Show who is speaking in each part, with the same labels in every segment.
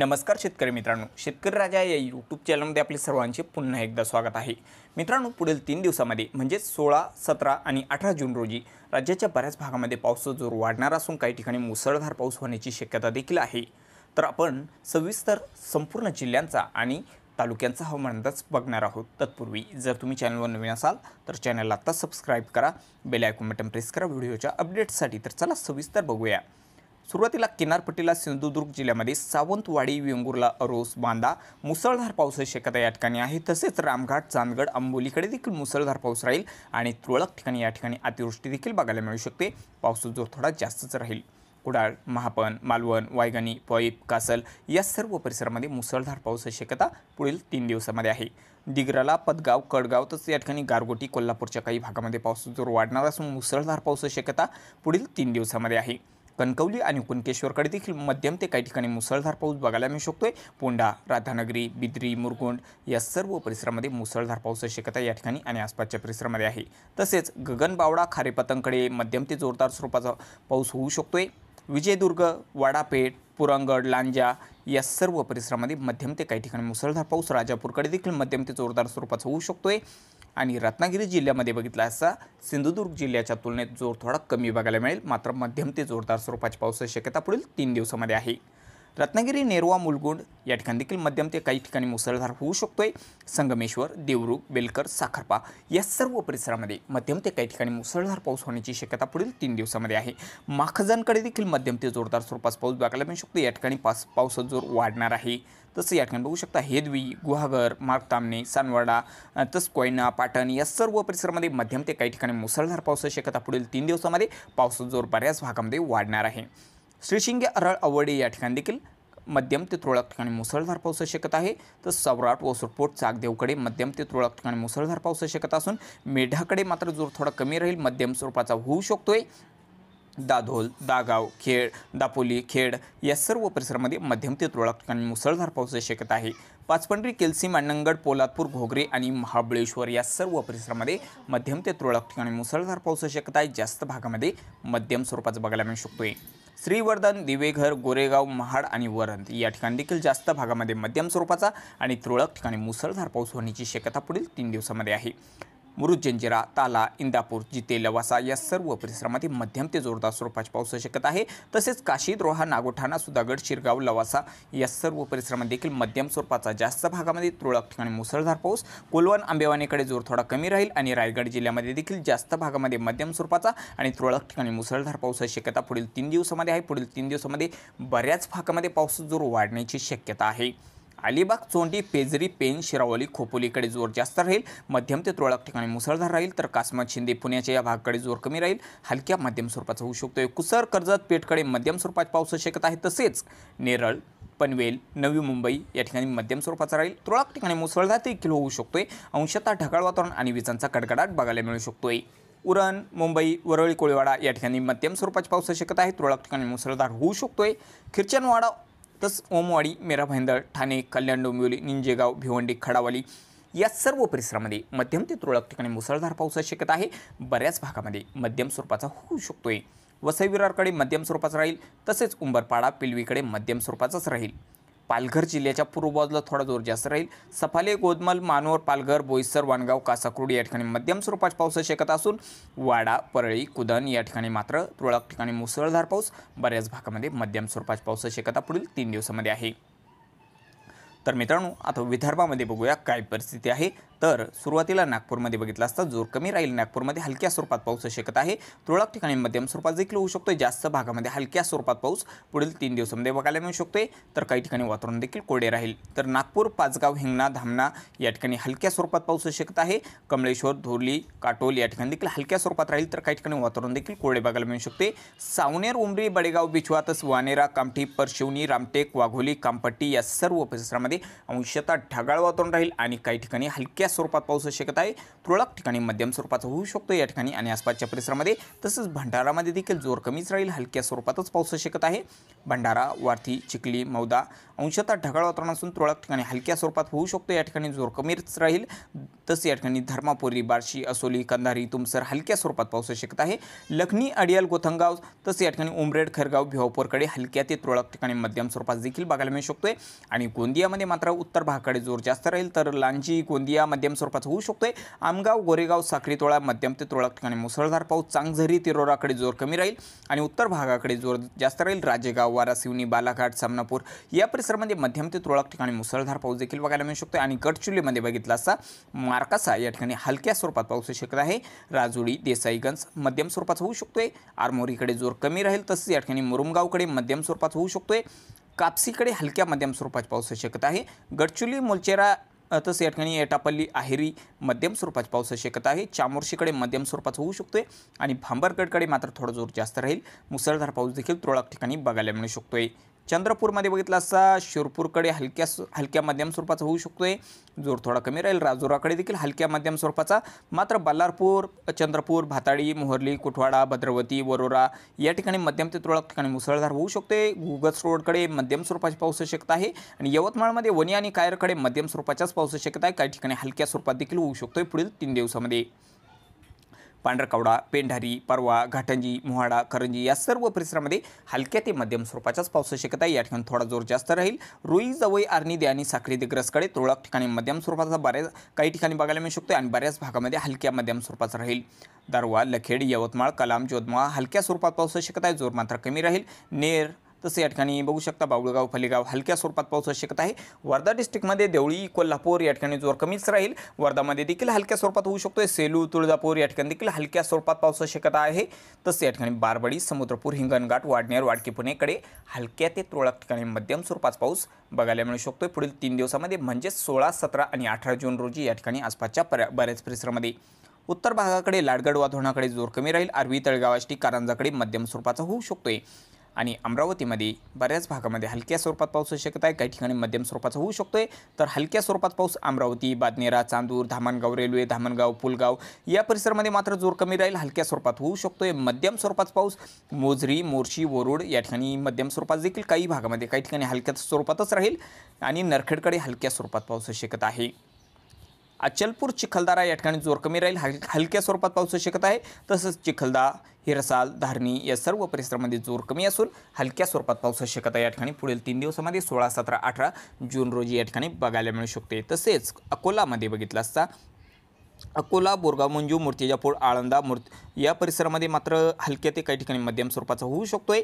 Speaker 1: नमस्कार शेतकरी मित्रांनो शेतकरी राजा या यूट्यूब चॅनलमध्ये आपले सर्वांचे पुन्हा एकदा स्वागत आहे मित्रांनो पुढील तीन दिवसामध्ये म्हणजेच सोळा सतरा आणि अठरा जून रोजी राज्याच्या बऱ्याच भागामध्ये पावसाचा जोर वाढणार असून काही ठिकाणी मुसळधार पाऊस होण्याची शक्यता देखील आहे तर आपण सविस्तर संपूर्ण जिल्ह्यांचा आणि तालुक्यांचा हवामान अंदाज बघणार आहोत तत्पूर्वी जर तुम्ही चॅनलवर नवीन असाल तर चॅनलला आत्ता सबस्क्राईब करा बेल आयकॉन बटन प्रेस करा व्हिडिओच्या अपडेट्ससाठी तर चला सविस्तर बघूया सुरुवातीला किनारपट्टीला सिंधुदुर्ग जिल्ह्यामध्ये सावंतवाडी वेंगुर्ला अरोस बांदा मुसळधार पावसाची शक्यता या ठिकाणी आहे तसेच रामघाट चांदगड आंबोलीकडे देखील मुसळधार पाऊस राहील आणि तुरळक ठिकाणी या ठिकाणी अतिवृष्टी देखील बघायला मिळू शकते पाऊस जोर थोडा जास्तच राहील कुडाळ महापन मालवण वायगणी पईप कासल या सर्व परिसरामध्ये मुसळधार पाऊस शक्यता पुढील तीन दिवसामध्ये आहे दिगराला पदगाव कडगाव तसेच या ठिकाणी गारगोटी कोल्हापूरच्या काही भागामध्ये पाऊस जोर वाढणार असून मुसळधार पाऊस शक्यता पुढील तीन दिवसामध्ये आहे कणकवली आणि कुणकेश्वरकडे देखील मध्यम ते काही ठिकाणी मुसळधार पाऊस बघायला मिळू शकतोय पोंडा राधानगरी बिद्री मुरगुंड या सर्व परिसरामध्ये मुसळधार पाऊस शक्यता या ठिकाणी आणि आसपासच्या परिसरामध्ये आहे तसेच गगनबावडा खारेपतंगकडे मध्यम ते जोरदार स्वरूपाचा पाऊस होऊ शकतोय विजयदुर्ग वाडापेठ पुरंगड लांजा या सर्व परिसरामध्ये मध्यम ते काही ठिकाणी मुसळधार पाऊस राजापूरकडे देखील मध्यम ते जोरदार स्वरूपाचा होऊ शकतोय आणि रत्नागिरी जिल्ह्यामध्ये बघितला असता सिंधुदुर्ग जिल्ह्याच्या तुलनेत जोर थोडा कमी बघायला मिळेल मात्र मध्यम ते जोरदार स्वरूपाची पावसाची शक्यता पुढील तीन दिवसामध्ये आहे रत्नागिरी नेरवा मुलगुंड या ठिकाणी देखील मध्यम ते काही ठिकाणी मुसळधार होऊ शकतोय संगमेश्वर देवरुख बेलकर साखरपा या सर्व परिसरामध्ये मध्यम ते काही ठिकाणी मुसळधार पाऊस होण्याची शक्यता पुढील तीन दिवसामध्ये आहे माखजांकडे देखील मध्यम ते जोरदार स्वरूपात पाऊस बघायला मिळू शकतो या ठिकाणी पास पावसाचा जोर वाढणार आहे तसं या ठिकाणी बघू शकता हेदवी गुहागर मार्ग सानवाडा तस कोयना पाटण या सर्व परिसरामध्ये मध्यम ते काही ठिकाणी मुसळधार पावसाची शक्यता पुढील तीन दिवसामध्ये पावसाचा जोर बऱ्याच भागामध्ये वाढणार आहे श्रीशिंगे अरळ अवडे या ठिकाणी देखील मध्यम ते तुरळक ठिकाणी मुसळधार पाऊस शकत आहे तर सौराट सुरपोट चाकदेवकडे मध्यम ते तुरळक ठिकाणी मुसळधार पाऊस शकत असून मेढाकडे मात्र जोर थोडा कमी राहील मध्यम स्वरूपाचा होऊ शकतोय दाधोल दागाव खेड दापोली खेड या सर्व परिसरामध्ये मध्यम ते तुरळक ठिकाणी मुसळधार पाऊस शकत आहे पाचपंडरी केलसीम अण्णंगड पोलादपूर घोगरे आणि महाबळेश्वर या सर्व परिसरामध्ये मध्यम ते तुरळक ठिकाणी मुसळधार पाऊस शकत आहे जास्त भागामध्ये मध्यम स्वरूपाचं बघायला मिळू शकतोय श्रीवर्धन दिवेघर गोरेगाव महाड आणि वरंद या ठिकाणी देखील जास्त भागामध्ये मध्यम स्वरूपाचा आणि तुरळक ठिकाणी मुसळधार पाऊस होण्याची शक्यता पुढील तीन दिवसामध्ये आहे मुरुजंजिरा ताला इंदापूर जिते लवासा या सर्व परिसरामध्ये मध्यम ते जोरदार स्वरूपाची पाऊस शकत आहे तसेच काशीद रोहा नागोठाणा सुधागड शिरगाव लवासा या सर्व परिसरामध्ये देखील मध्यम स्वरूपाचा जास्त भागामध्ये तुरळक ठिकाणी मुसळधार पाऊस कोलवण आंबेवाणीकडे जोर थोडा कमी राहील आणि रायगड जिल्ह्यामध्ये देखील जास्त भागामध्ये मध्यम स्वरूपाचा आणि तुरळक ठिकाणी मुसळधार पाऊस शक्यता पुढील तीन दिवसामध्ये आहे पुढील तीन दिवसामध्ये बऱ्याच भागामध्ये पाऊस जोर वाढण्याची शक्यता आहे अलिबाग चोंडी पेजरी पेन शिरावली खोपोलीकडे जोर जास्त राहील मध्यम ते तुरळक ठिकाणी मुसळधार राहील तर कासमत शिंदे पुण्याच्या या भागाकडे जोर कमी राहील हलक्या मध्यम स्वरूपाचा होऊ शकतो कुसर कर्जत पेठकडे मध्यम स्वरूपात पाऊस शकत आहे तसेच नेरळ पनवेल नवी मुंबई या ठिकाणी मध्यम स्वरूपाचा राहील तुरळक ठिकाणी मुसळधार देखील होऊ शकतोय अंशतः ढगाळ वातावरण आणि विजांचा कडकडाट बघायला मिळू शकतोय उरण मुंबई वरळी कोळीवाडा या ठिकाणी मध्यम स्वरूपाची पाऊस शकत आहे तुरळक ठिकाणी मुसळधार होऊ शकतोय खिरचनवाडा तसंच ओमवाडी मेरा भाईंदळ ठाणे कल्याण डोंबिवली निंजेगाव भिवंडी खडावली या सर्व परिसरामध्ये मध्यम ते तुरळक ठिकाणी मुसळधार पाऊस शक्यता आहे बऱ्याच भागामध्ये मध्यम स्वरूपाचा होऊ शकतोय वसई विरारकडे मध्यम स्वरूपाचा राहील तसेच उंबरपाडा पिलवीकडे मध्यम स्वरूपाचाच राहील पालघर जिल्ह्याच्या पूर्व बाजूला थोडा जोर जास्त राहील सफाले गोदमल मानोर पालघर बोईसर वाणगाव कासाकुर्डी या ठिकाणी मध्यम स्वरूपाची पाऊस शक्यता असून वाडा परळी कुदन या ठिकाणी मात्र तुरळक ठिकाणी मुसळधार पाऊस बऱ्याच भागामध्ये मध्यम स्वरूपाची पाऊस शक्यता पुढील तीन दिवसामध्ये आहे तर मित्रांनो आता विदर्भामध्ये बघूया काय परिस्थिती आहे तर सुरुवातीला नागपूरमध्ये बघितलं असता जोर कमी राहील नागपूरमध्ये हलक्या स्वरूपात पाऊस शकत आहे तुरळक ठिकाणी मध्यम स्वरूपात देखील होऊ शकतो जास्त भागामध्ये हलक्या स्वरूपात पाऊस पुढील तीन दिवसांमध्ये बघायला मिळू शकतोय तर काही ठिकाणी वातावरण देखील कोरडे राहील तर नागपूर पाचगाव हिंगणा धामणा या ठिकाणी हलक्या स्वरूपात पाऊस शकत आहे कमळेश्वर धोरली काटोल या ठिकाणी देखील हलक्या स्वरूपात राहील तर काही ठिकाणी वातावरण देखील कोरडे बघायला मिळू शकते सावनेर उमरी बडेगाव बिछवातच वानेरा कामठी परशिवनी रामटेक वाघोली कामपट्टी या सर्व परिसरामध्ये अंशतः ढगाळ वातावरण राहील आणि काही ठिकाणी हलक्या स्वरूपात पाऊस शकत आहे तुरळक ठिकाणी मध्यम स्वरूपाचा होऊ शकतो या ठिकाणी आणि आसपासच्या परिसरामध्ये तसंच भंडारामध्ये देखील जोर कमीच राहील हलक्या स्वरूपातच पाऊस शकत आहे भंडारा वारथी चिखली मौदा अंशतः ढगाळ वातावरण असून तुरळक ठिकाणी हलक्या स्वरूपात होऊ शकतो या ठिकाणी जोर कमीच राहील तसं या ठिकाणी धर्मापुरी बार्शी असोली कंधारी तुमसर हलक्या स्वरूपात पाऊस शकत आहे लखनी अडियाल गोथंगाव तसं या ठिकाणी उमरेड खरगाव भिवापूरकडे हलक्या ते तुरळक ठिकाणी मध्यम स्वरूपात देखील बघायला मिळू शकतोय आणि गोंदियामध्ये मात्र उत्तर भागाकडे जोर जास्त राहील तर लांजी गोंदिया मध्यम स्वरूपाचा होऊ शकतो आहे आमगाव गोरेगाव साखरी तोळा मध्यम ते तुरळक ठिकाणी मुसळधार पाऊस चांगझरी तिरोराकडे जोर कमी राहील आणि उत्तर भागाकडे जोर जास्त राहील राजेगाव वारासिवनी बालाघाट सामनापूर या परिसरामध्ये मध्यम ते तुरळक ठिकाणी मुसळधार पाऊस देखील बघायला मिळू शकतो आणि गडचिरोलीमध्ये बघितला असा मार्कासा या ठिकाणी हलक्या स्वरूपात पाऊस शकत आहे राजुडी देसाईगंज मध्यम स्वरूपाचा होऊ शकतोय आरमोरीकडे जोर कमी राहील तसंच या ठिकाणी मुरुमगावकडे मध्यम स्वरूपाचा होऊ शकतोय कापसीकडे हलक्या मध्यम स्वरूपात होऊ शकत आहे गडचुली मोलचेरा तसं या ठिकाणी एटापल्ली आहेरी मध्यम स्वरूपाची पाऊस शक्यता आहे चामोर्शीकडे मध्यम स्वरूपाचा होऊ शकतो आणि भांबरगडकडे मात्र थोडा जोर जास्त राहील मुसळधार पाऊस देखील तुरळक ठिकाणी बघायला मिळू शकतो चंद्रपूरमध्ये बघितलं असता शिरपूरकडे हलक्या हलक्या मध्यम स्वरूपाचा होऊ शकतो आहे जोर थोडा कमी राहील राजोराकडे देखील हलक्या मध्यम स्वरूपाचा मात्र बल्लारपूर चंद्रपूर भाताडी मोहर्ली कुठवाडा भद्रवती वरोरा या ठिकाणी मध्यम ते तुरळक ठिकाणी मुसळधार होऊ शकते गुगस रोडकडे मध्यम स्वरूपाची पाऊस शक्यता आहे आणि यवतमाळमध्ये वणी आणि कायरकडे मध्यम स्वरूपाच्याच पाऊस शक्यता आहे काही ठिकाणी हलक्या स्वरूपात देखील होऊ शकतो पुढील तीन दिवसामध्ये पांढरकवडा पेंढारी परवा घाटंजी मोहाडा करंजी या सर्व परिसरामध्ये हलक्या ते मध्यम स्वरूपाच्याच पावसाची शक्यता या ठिकाणी थोडा जोर जास्त राहील रुई जवई आर्निदे आणि साखळी दिग्रसकडे तुळक ठिकाणी मध्यम स्वरूपाचा बऱ्याच काही ठिकाणी बघायला मिळू शकतो आणि बऱ्याच भागामध्ये हलक्या मध्यम स्वरूपाचा राहील दारवा लखेड यवतमाळ कलाम जोधमाळ हलक्या स्वरूपात पावसाची शक्यता जोर मात्र कमी राहील नेर तसं या ठिकाणी बघू शकता बावळगाव फलेगाव हलक्या स्वरूपात पावसाची शकत आहे वर्धा डिस्ट्रिक्टमध्ये देवळी कोल्हापूर या ठिकाणी जोर कमीच राहील वर्धामध्ये देखील हलक्या स्वरूपात होऊ शकतोय सेलू तुळजापूर या ठिकाणी देखील हलक्या स्वरूपात पाऊस शकत आहे तसं या ठिकाणी बारबडी समुद्रपूर हिंगणघाट वाडनेर वाडकी पुणेकडे हलक्या ते तुरळक ठिकाणी मध्यम स्वरूपात पाऊस बघायला मिळू शकतोय पुढील तीन दिवसामध्ये म्हणजेच सोळा सतरा आणि अठरा जून रोजी या ठिकाणी आसपासच्या बऱ्याच परिसरामध्ये उत्तर भागाकडे लाडगड वाधोणाकडे जोर कमी राहील आरवी तळगावाष्टी कारंजाकडे मध्यम स्वरूपाचा होऊ शकतोय आणि अमरावतीमध्ये बऱ्याच भागामध्ये हलक्या स्वरूपात होऊ शकत आहे काही ठिकाणी मध्यम स्वरूपाचा होऊ शकतो आहे तर हलक्या स्वरूपात पाऊस अमरावती बादनेरा चांदूर धामणगाव रेल्वे धामणगाव पुलगाव या परिसरामध्ये मात्र जोर कमी राहील हलक्या स्वरूपात होऊ शकतो आहे मध्यम स्वरूपात पाऊस मोजरी मोर्शी वरुड या ठिकाणी मध्यम स्वरूपात देखील काही भागामध्ये काही ठिकाणी हलक्या स्वरूपातच राहील आणि नरखेडकडे हलक्या स्वरूपात होऊ शकत आहे अचलपूर चिखलदारा या ठिकाणी जोर कमी राहील हल हलक्या स्वरूपात पाऊस शकत आहे तसंच चिखलदा हिरसाल धारणी या सर्व परिसरामध्ये जोर कमी असून हलक्या स्वरूपात पाऊस शकत आहे या ठिकाणी पुढील तीन दिवसामध्ये सोळा सतरा अठरा जून रोजी या ठिकाणी बघायला मिळू शकते तसेच अकोलामध्ये बघितलं असता अकोला बोरगाव मंजू मूर्तिजापूर आळंदा मूर्त या परिसरामध्ये मात्र हलक्या ते काही ठिकाणी मध्यम स्वरूपाचा होऊ शकतो आहे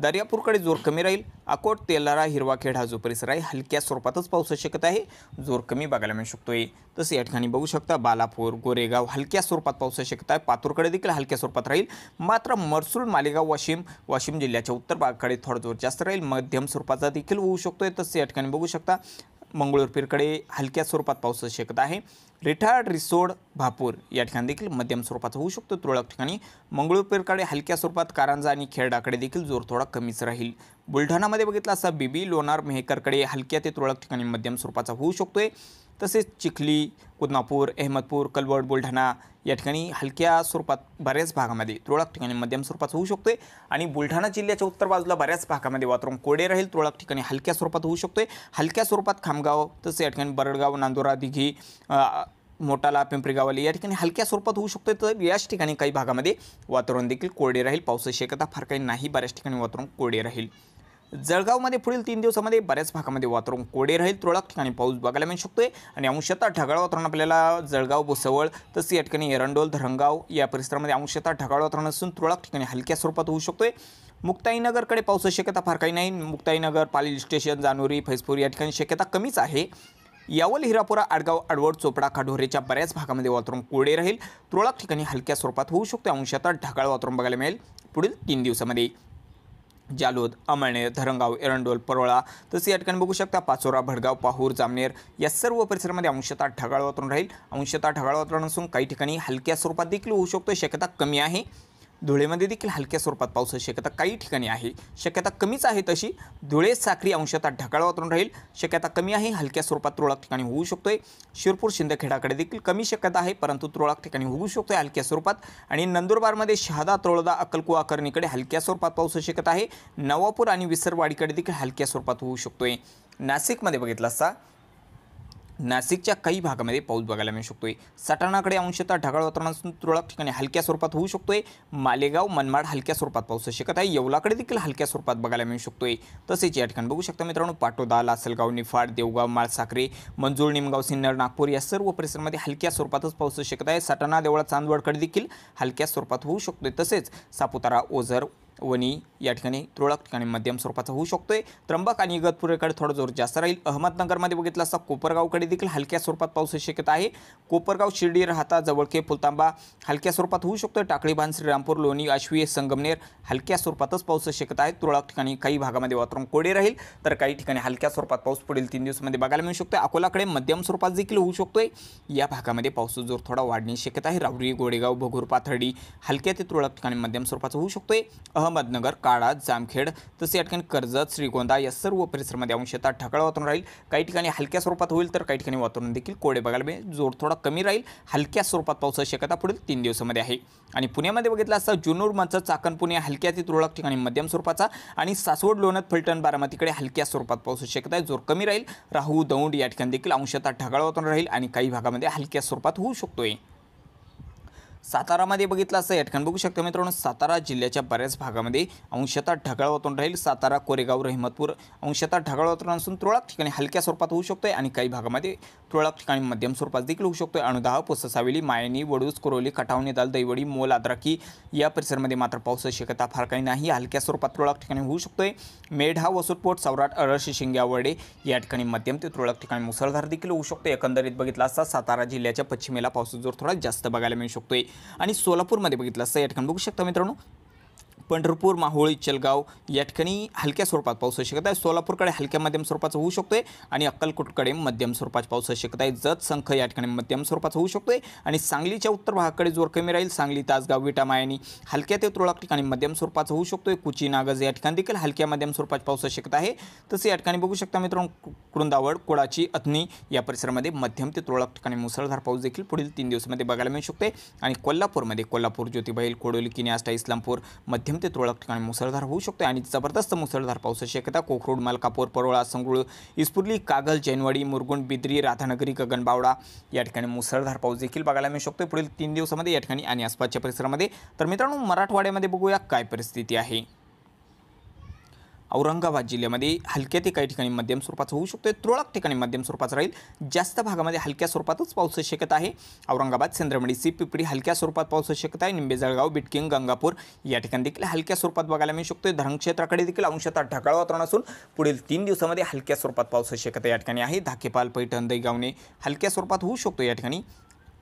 Speaker 1: दर्यापूरकडे जोर कमी राहील अकोट तेलारा हिरवाखेड हा जो परिसर आहे हलक्या स्वरूपातच पाऊस शकत आहे जोर कमी बघायला मिळू शकतोय तसं या ठिकाणी बघू शकता बालापूर गोरेगाव हलक्या स्वरूपात पाऊस शक्यता आहे पातूरकडे देखील हलक्या स्वरूपात राहील मात्र मर्सूल मालेगाव वाशिम वाशिम जिल्ह्याच्या उत्तर भागाकडे थोडा जोर जास्त राहील मध्यम स्वरूपाचा देखील होऊ शकतोय तसं या ठिकाणी बघू शकता मंगळूरपीरकडे हलक्या स्वरूपात पाऊस शकत आहे रिठाड रिसोड भापूर या ठिकाणी देखील मध्यम स्वरूपाचा होऊ शकतो तुरळक ठिकाणी मंगळूरपीरकडे हलक्या स्वरूपात कारंजा आणि खेरडाकडे देखील जोर थोडा कमीच राहील बुलढाणामध्ये बघितला असता बीबी लोणार मेहकरकडे हलक्या ते तुरळक ठिकाणी मध्यम स्वरूपाचा होऊ शकतोय तसेच चिखली उदनापूर अहमदपूर कलवड बुलढाणा या ठिकाणी हलक्या स्वरूपात बऱ्याच भागामध्ये तुळक ठिकाणी मध्यम स्वरूपात होऊ शकतोय आणि बुलढाणा जिल्ह्याच्या उत्तर बाजूला बऱ्याच भागामध्ये वातावरण कोडे राहील तुळक ठिकाणी हलक्या स्वरूपात होऊ शकतोय हलक्या स्वरूपात खामगाव तसेच या ठिकाणी बरडगाव नांदुरा दिघी मोटाला पिंपरीगावाली या ठिकाणी हलक्या स्वरूपात होऊ शकतो तर याच ठिकाणी काही भागामध्ये वातावरण देखील कोरडे राहील पावसाची शक्यता फार काही नाही बऱ्याच ठिकाणी वातावरण कोरडे राहील जळगावमध्ये पुढील तीन दिवसामध्ये बऱ्याच भागामध्ये वातावरण कोडे राहील तुरळक ठिकाणी पाऊस बघायला मिळू शकतोय आणि अंशतः ढगाळ वातावरण आपल्याला जळगाव भुसवळ तसेच या ठिकाणी एरंडोल धरणगाव या परिसरामध्ये अंशतः ढगाळ वातावरण असून तुरळक ठिकाणी हलक्या स्वरूपात होऊ शकतोय मुक्ताईनगरकडे पाऊस शक्यता फार काही नाही मुक्ताईनगर पाली स्टेशन जानुरी फैजपूर या ठिकाणी शक्यता कमीच आहे यावल हिरापुरा आडगाव आडवड चोपडा खाडोरेच्या बऱ्याच भागामध्ये वातावरण कोडे राहील तुरळक ठिकाणी हलक्या स्वरूपात होऊ शकते अंशतः ढगाळ वातावरण बघायला मिळेल पुढील तीन दिवसामध्ये जालोद अमळनेर धरणगाव एरंडोल परोळा तसं या ठिकाणी बघू शकता पाचोरा भडगाव पाहूर जामनेर या सर्व परिसरामध्ये अंशतः ढगाळ वातावरण राहील अंशतः ढगाळ वातावरण असून काही ठिकाणी हलक्या स्वरूपात देखील होऊ शकतो शक्यता कमी आहे धुळेमध्ये देखील हलक्या स्वरूपात पाऊस शक्यता काही ठिकाणी आहे शक्यता कमीच आहे तशी धुळे साखरी अंशतः ढगाळ वातावरण राहील शक्यता कमी आहे हलक्या स्वरूपात तुरळक ठिकाणी होऊ शकतोय शिरपूर शिंदखेडाकडे देखील कमी शक्यता आहे परंतु तुरळक ठिकाणी होऊ शकतोय हलक्या स्वरूपात आणि नंदुरबारमध्ये शहादा तळोदा अक्कलकुवा करणीकडे हलक्या स्वरूपात पाऊस शक्यता आहे नवापूर आणि विसरवाडीकडे देखील हलक्या स्वरूपात होऊ शकतोय नाशिकमध्ये बघितलं असता नाशिकच्या काही भागामध्ये पाऊस बघायला मिळू शकतोय सटाणाकडे अंशतः ढगाळ वातावरण असून तुरळक ठिकाणी हलक्या स्वरूपात होऊ शकतोय मालेगाव मनमाड हलक्या स्वरूपात पाऊस शकत आहे येवलाकडे देखील हलक्या स्वरूपात बघायला मिळू शकतोय तसेच या ठिकाणी बघू शकता मित्रांनो पाटोदा लासलगाव निफाड देवगाव माळसाकरे मंजूर निमगाव सिन्नर नागपूर या सर्व परिसरामध्ये हलक्या स्वरूपातच पाऊस शकत आहे सटाणा देवळा चांदवडकडे देखील हलक्या स्वरूपात होऊ शकतोय तसेच सापुतारा ओझर वणी या ठिकाणी तुरळक ठिकाणी मध्यम स्वरूपाचा होऊ शकतोय त्र्यंबक आणि इगतपुरेकडे थोडं जोर जास्त राहील अहमदनगरमध्ये बघितलं असता कोपरगावकडे देखील हलक्या स्वरूपात पाऊस शक्यता आहे कोपरगाव शिर्डी राहता जवळके फुलतांबा हलक्या स्वरूपात होऊ शकतोय टाकळीबान श्रीरामपूर लोणी आश्वी संगमनेर हलक्या स्वरूपातच पाऊस शक्यता आहे तुरळक ठिकाणी काही भागामध्ये वातावरण कोडे राहील तर काही ठिकाणी हलक्या स्वरूपात पाऊस पडेल तीन दिवसामध्ये बघायला मिळू शकतोय अकोलाकडे मध्यम स्वरूपात देखील होऊ शकतोय या भागामध्ये पावसाचा जोर थोडा वाढण्याची शक्यता आहे रावरी गोडेगाव भगूर पाथर्डी हलक्या ते तुरळक ठिकाणी मध्यम स्वरूपाचा होऊ शकतोय अहमदनगर काळा जामखेड तसे या ठिकाणी कर्जत श्रीगोंदा या सर्व परिसरामध्ये अंशतः ढकाळ वातावरण राहील काही ठिकाणी हलक्या स्वरूपात होईल तर काही ठिकाणी वातावरण देखील कोडे बघायला मिळेल जोर थोडा कमी राहील हलक्या स्वरूपात पावसाची शक्यता पुढील तीन दिवसामध्ये आहे आणि पुण्यामध्ये बघितलं असता जुनूर मात्र चाकण पुणे हलक्या ते तुरळक ठिकाणी मध्यम स्वरूपाचा आणि सासवड लोणत फलटण बारामतीकडे हलक्या स्वरूपात पावसाची शक्यता आहे जोर कमी राहील राहू दौंड या ठिकाणी देखील अंशतः ढगाळ वातावरण राहील आणि काही भागामध्ये हलक्या स्वरूपात होऊ शकतोय सातारामध्ये बघितलं असं या ठिकाणी बघू शकता मित्रांनो सातारा जिल्ह्याच्या बऱ्याच भागामध्ये अंशतः ढगाळ वातावरण राहील सातारा कोरेगाव रहिमतपूर अंशतः ढगाळ वातावरण असून तुरळक ठिकाणी हलक्या स्वरूपात होऊ शकतो आणि काही भागामध्ये तुरळक ठिकाणी मध्यम स्वरूपात देखील होऊ शकतो आहे अणुधाव मायणी वडूस कोरोली कटावनी दाल दैवडी मोल आद्राकी या परिसरामध्ये मात्र पावसाची शक्यता फार काही नाही हलक्या स्वरूपात तुरळक ठिकाणी होऊ शकतो मेढा वसुटपोट सौराट अरळशी वडे या ठिकाणी मध्यम ते तुरळक ठिकाणी मुसळधार देखील होऊ शकतो एकंदरीत बघितला असता सातारा जिल्ह्याच्या पश्चिमेला पावसाचा जोर थोडा जास्त बघायला मिळू शकतो आणि सोलापूरमध्ये बघितलं असतं या ठिकाणी बघू शकता मित्रांनो पंढरपूर माहोळी चलगाव या ठिकाणी हलक्या स्वरूपात पाऊस शकत आहे सोलापूरकडे हलक्या मध्यम स्वरूपाचा होऊ शकतो आहे आणि अक्कलकोटकडे मध्यम स्वरूपाचा पाऊस शकत आहे जत संख या ठिकाणी मध्यम स्वरूपाचा होऊ शकतो आहे आणि सांगलीच्या उत्तर भागाकडे जोर कमी राहील सांगली तासगाव विटा मायानी हलक्या ते तुरळक ठिकाणी मध्यम स्वरूपाचा होऊ शकतो कुची नागज या ठिकाणी देखील हलक्या मध्यम स्वरूपाचा पाऊस शकत आहे तसं या ठिकाणी बघू शकता मित्रांनो कृंदावड कोडाची अथनी या परिसरामध्ये मध्यम ते तुरळक ठिकाणी मुसळधार पाऊस देखील पुढील तीन दिवसामध्ये बघायला मिळू शकते आणि कोल्हापूरमध्ये कोल्हापूर ज्योतिबाईल कोडोली आस्था इस्लामपूर मध्यम ते तुरळक ठिकाणी मुसळधार होऊ शकतो आणि जबरदस्त मुसळधार पावसाची शक्यता कोखरोड मलकापूर परोळा संगुळ इस्पुर्ली कागल जैनवाडी मुरगुंड बिद्री राधानगरी गगनबावडा या ठिकाणी मुसळधार पाऊस देखील बघायला मिळू शकतो पुढील तीन दिवसामध्ये या ठिकाणी आणि आसपासच्या परिसरामध्ये तर मित्रांनो मराठवाड्यामध्ये बघूया काय परिस्थिती आहे औरंगाबाद जिल्ह्यामध्ये हलक्या ते काही ठिकाणी मध्यम स्वरूपाचं होऊ शकतो तुरळक ठिकाणी मध्यम स्वरूपाचा राहील जास्त भागामध्ये हलक्या स्वरूपातच पाऊस शक्यता आहे औरंगाबाद चंद्रमणी सी पिपडी हलक्या स्वरूपात पाऊस शक्यता आहे निंबे जळगाव बिटकिंग गंगापूर या ठिकाणी देखील हलक्या स्वरूपात बघायला मिळू शकतो धरण क्षेत्राकडे देखील अंशतः ढगाळ वातावरण असून पुढील तीन दिवसामध्ये हलक्या स्वरूपात पाऊस शक्यता या ठिकाणी आहे धाकेपाल पैठण दैगावने हलक्या स्वरूपात होऊ शकतो या ठिकाणी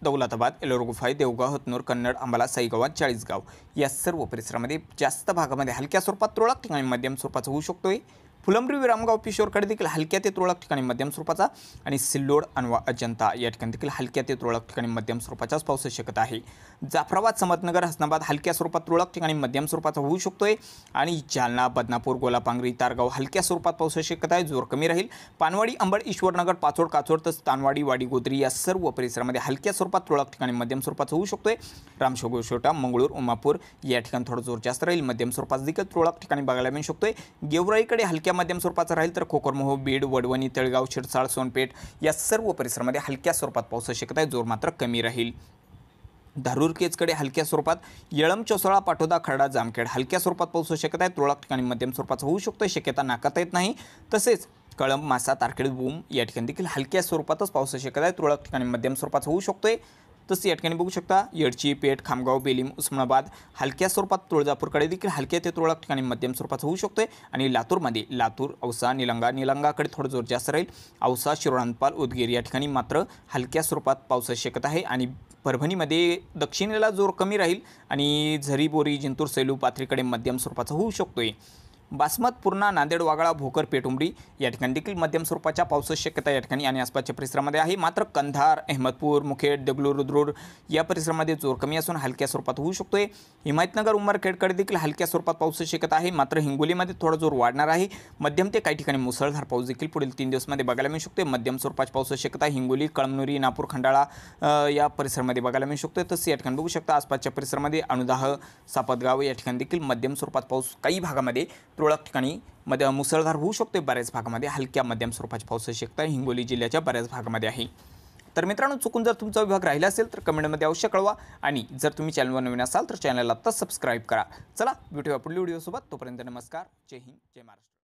Speaker 1: दौलताबाद एलोरगुफाई देवगाव हतनूर कन्नड अंबाला साईगावात चाळीसगाव या सर्व परिसरामध्ये जास्त भागामध्ये हलक्या स्वरूपात तुरळक ठिकाणी मध्यम स्वरूपाचा होऊ शकतोय फुलंब्री विरामगाव पिशोरकडे देखील हलक्या ते तुरळक ठिकाणी मध्यम स्वरूपाचा आणि सिल्लोड अनवा अजंता या ठिकाणी देखील हलक्या ते तुरळक ठिकाणी मध्यम स्वरूपाचाच पाऊस शक्यता आहे जाफराबाद समतनगर हसनाबाद हलक्या स्वरूपात तुरळक ठिकाणी मध्यम स्वरूपाचा होऊ शकतोय आणि जालना बदनापूर गोलापांगरी तारगाव हलक्या स्वरूपात पाऊस शक्यता आहे जोर कमी राहील पानवाडी अंबड ईश्वरनगर पाचोड काचोड तसंच तानवाडी वाडी गोदरी या सर्व परिसरामध्ये हलक्या स्वरूपात तुरळक ठिकाणी मध्यम स्वरूपाचा होऊ शकतोय रामशोगोशोटा मंगळूर उमापूर या ठिकाणी थोडं जोर जास्त राहील मध्यम स्वरूपात देखील तुरळक ठिकाणी बघायला मिळू शकतोय गेवराईकडे हलक्या हलक्या मध्यम स्वरूपाचा राहील तर कोकरमोह बीड वडवणी तळगाव शिरसाळ सोनपेठ या सर्व परिसरामध्ये हलक्या स्वरूपात पाऊस शक्यता आहे जोर मात्र कमी राहील धारूर केजकडे हलक्या स्वरूपात येळम चोसळा पाठोदा खरडा जामखेड हलक्या स्वरूपात पाऊस शकत आहे तुळक ठिकाणी मध्यम स्वरूपाचा होऊ शकतो शक्यता नाकारता येत नाही तसेच कळम मासा तारखेड बूम या ठिकाणी देखील हलक्या स्वरूपातच पाऊस शक्यता आहे तुरळक ठिकाणी मध्यम स्वरूपाचा होऊ शकतोय तसं या ठिकाणी बघू शकता येडची पेठ खामगाव बेलीम उस्मानाबाद हलक्या स्वरूपात तुळजापूरकडे देखील हलक्या ते तुळक ठिकाणी मध्यम स्वरूपाचं होऊ शकतोय आणि लातूरमध्ये लातूर औसा निलंगा निलंगाकडे थोडं जोर जास्त राहील औसा शिरोणपाल उदगीर या ठिकाणी मात्र हलक्या स्वरूपात पावसाची शक्यता आहे आणि परभणीमध्ये दक्षिणेला जोर कमी राहील आणि झरीबोरी जिंतूर सेलू पाथरीकडे मध्यम स्वरूपाचा होऊ शकतोय बासमत पूर्णा नांदेड वागळा भोकर पेटुंबरी या ठिकाणी देखील मध्यम स्वरूपाच्या पावसाची शक्यता या ठिकाणी आणि आसपासच्या परिसरामध्ये आहे मात्र कंधार अहमदपूर मुखेड देगलूर रुद्रूर या परिसरामध्ये जोर कमी असून हलक्या स्वरूपात होऊ शकतोय हिमायतनगर उमरखेडकडे देखील हलक्या स्वरूपात पावसाची शक्यता आहे मात्र हिंगोलीमध्ये थोडा जोर वाढणार आहे मध्यम ते काही ठिकाणी मुसळधार पाऊस देखील पुढील तीन दिवसमध्ये बघायला मिळू शकते मध्यम स्वरूपाची पावसाची शक्यता हिंगोली कळमनुरी नापूर खंडाळा या परिसरामध्ये बघायला मिळू शकतो तसं या ठिकाणी बघू शकता आसपासच्या परिसरामध्ये अनुदाह सापतगाव या ठिकाणी देखील मध्यम स्वरूपात पाऊस काही भागामध्ये तुरळक ठिकाणी मध्य मुसळधार होऊ शकते बऱ्याच भागामध्ये हलक्या मध्यम स्वरूपाची पाऊस शक्यता हिंगोली जिल्ह्याच्या बऱ्याच भागामध्ये आहे तर मित्रांनो चुकून जर तुमचा विभाग राहिला असेल तर कमेंटमध्ये अवश्य कळवा आणि जर तुम्ही चॅनलवर नवीन असाल तर चॅनलला आत्ता सबस्क्राईब करा चला भेटूया पुढील व्हिडिओसोबत तोपर्यंत नमस्कार जय हिंद जय महाराष्ट्र